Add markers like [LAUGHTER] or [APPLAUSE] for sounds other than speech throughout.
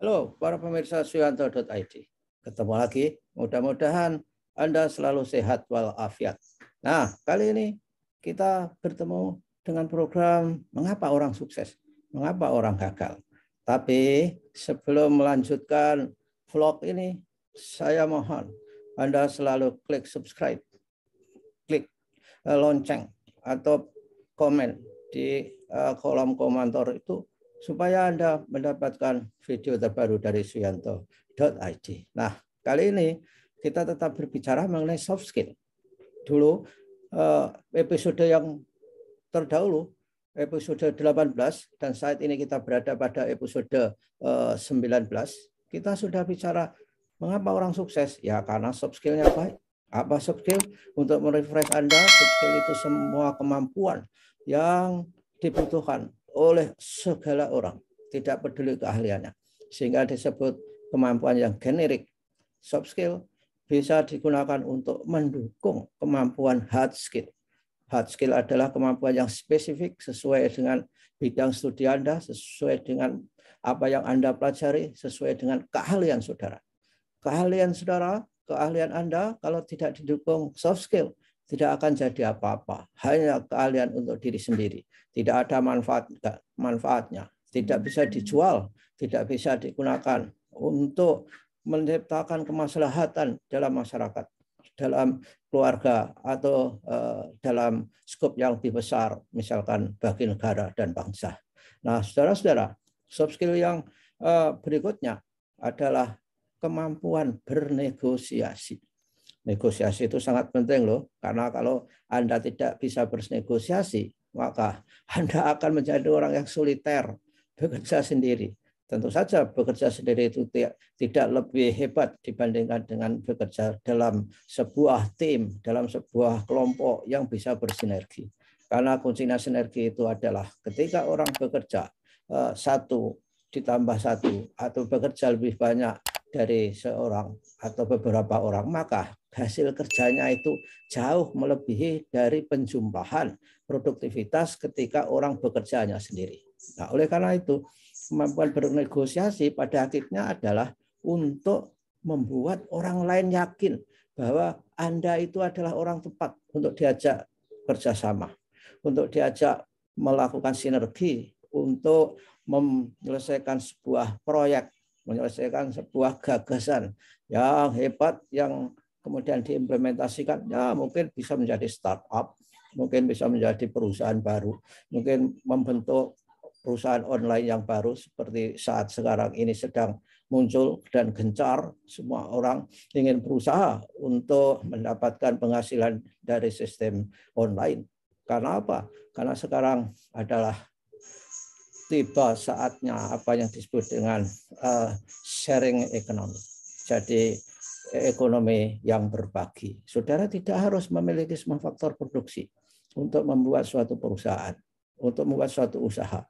Halo para pemirsa suyanto.id. Ketemu lagi. Mudah-mudahan Anda selalu sehat walafiat. Nah, kali ini kita bertemu dengan program Mengapa Orang Sukses, Mengapa Orang Gagal. Tapi sebelum melanjutkan vlog ini, saya mohon Anda selalu klik subscribe, klik eh, lonceng atau komen di eh, kolom komentar itu supaya Anda mendapatkan video terbaru dari suyanto.id. Nah, kali ini kita tetap berbicara mengenai soft skill. Dulu eh, episode yang terdahulu, episode 18, dan saat ini kita berada pada episode 19, eh, kita sudah bicara mengapa orang sukses? Ya karena soft skill-nya baik. Apa soft skill? Untuk merefresh Anda, soft skill itu semua kemampuan yang dibutuhkan oleh segala orang, tidak peduli keahliannya. Sehingga disebut kemampuan yang generik, soft skill, bisa digunakan untuk mendukung kemampuan hard skill. Hard skill adalah kemampuan yang spesifik sesuai dengan bidang studi Anda, sesuai dengan apa yang Anda pelajari, sesuai dengan keahlian saudara. Keahlian saudara, keahlian Anda, kalau tidak didukung soft skill, tidak akan jadi apa-apa. Hanya kalian untuk diri sendiri. Tidak ada manfaat manfaatnya. Tidak bisa dijual, tidak bisa digunakan untuk menciptakan kemaslahatan dalam masyarakat, dalam keluarga atau eh, dalam skop yang lebih besar, misalkan bagi negara dan bangsa. Nah, saudara-saudara, soft skill yang eh, berikutnya adalah kemampuan bernegosiasi negosiasi itu sangat penting loh, karena kalau Anda tidak bisa bernegosiasi, maka [LAUGHS] Anda akan menjadi orang yang soliter, bekerja sendiri. Tentu saja bekerja sendiri itu tidak lebih hebat dibandingkan dengan bekerja dalam sebuah tim, dalam sebuah kelompok yang bisa bersinergi. Karena kuncinya sinergi itu adalah ketika orang bekerja eh, satu ditambah satu atau bekerja lebih banyak dari seorang atau beberapa orang, maka hasil kerjanya itu jauh melebihi dari penjumlahan produktivitas ketika orang bekerjanya sendiri. Nah, oleh karena itu, kemampuan bernegosiasi pada akhirnya adalah untuk membuat orang lain yakin bahwa Anda itu adalah orang tepat untuk diajak kerjasama, untuk diajak melakukan sinergi, untuk menyelesaikan sebuah proyek menyelesaikan sebuah gagasan yang hebat yang kemudian diimplementasikan ya mungkin bisa menjadi startup mungkin bisa menjadi perusahaan baru mungkin membentuk perusahaan online yang baru seperti saat sekarang ini sedang muncul dan gencar semua orang ingin berusaha untuk mendapatkan penghasilan dari sistem online karena apa karena sekarang adalah tiba saatnya apa yang disebut dengan uh, sharing ekonomi. Jadi eh, ekonomi yang berbagi. Saudara tidak harus memiliki semua faktor produksi untuk membuat suatu perusahaan, untuk membuat suatu usaha.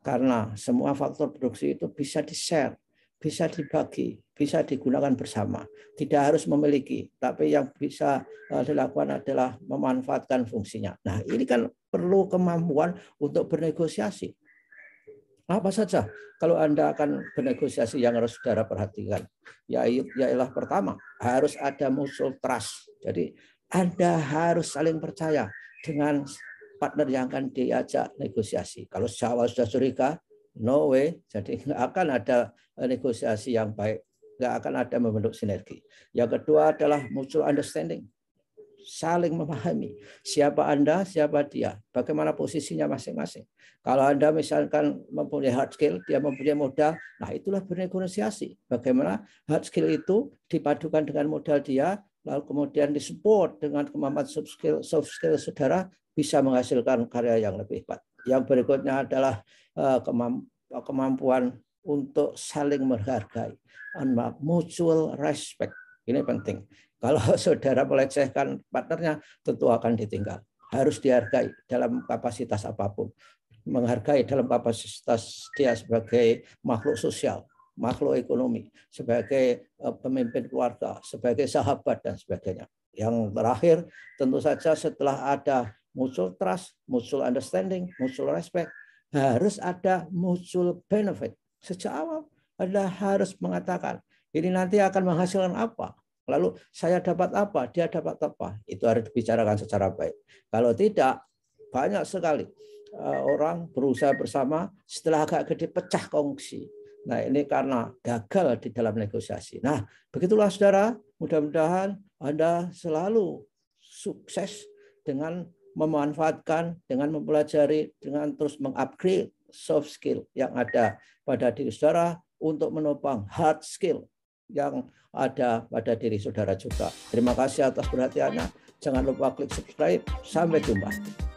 Karena semua faktor produksi itu bisa di-share, bisa dibagi, bisa digunakan bersama. Tidak harus memiliki, tapi yang bisa eh, dilakukan adalah memanfaatkan fungsinya. Nah, ini kan perlu kemampuan untuk bernegosiasi, apa saja? Kalau Anda akan bernegosiasi yang harus saudara perhatikan. ya ialah pertama, harus ada musuh trust. Jadi Anda harus saling percaya dengan partner yang akan diajak negosiasi. Kalau Jawa sudah curiga, no way. Jadi nggak akan ada eh, negosiasi yang baik. Nggak akan ada membentuk sinergi. Yang kedua adalah mutual understanding saling memahami siapa Anda, siapa dia, bagaimana posisinya masing-masing. Kalau Anda misalkan mempunyai hard skill, dia mempunyai modal, nah itulah bernegosiasi. Bagaimana hard skill itu dipadukan dengan modal dia, lalu kemudian disupport dengan kemampuan soft skill, soft skill saudara bisa menghasilkan karya yang lebih hebat. Yang berikutnya adalah eh, kemampuan untuk saling menghargai, mutual respect ini penting. Kalau [LAUGHS] saudara melecehkan partnernya, tentu akan ditinggal. Harus dihargai dalam kapasitas apapun. Menghargai dalam kapasitas dia sebagai makhluk sosial, makhluk ekonomi, sebagai e, pemimpin keluarga, sebagai sahabat, dan sebagainya. Yang terakhir, tentu saja setelah ada muncul trust, muncul understanding, muncul respect, harus ada muncul benefit. Sejak awal Anda harus mengatakan ini nanti akan menghasilkan apa? Lalu saya dapat apa? Dia dapat apa? Itu harus dibicarakan secara baik. Kalau tidak, banyak sekali eh, orang berusaha bersama setelah agak gede pecah kongsi. Nah ini karena gagal di dalam negosiasi. Nah begitulah saudara, mudah-mudahan Anda selalu sukses dengan memanfaatkan, dengan mempelajari, dengan terus mengupgrade soft skill yang ada pada diri saudara untuk menopang hard skill yang ada pada diri saudara juga. Terima kasih atas perhatiannya. Jangan lupa klik subscribe. Sampai jumpa.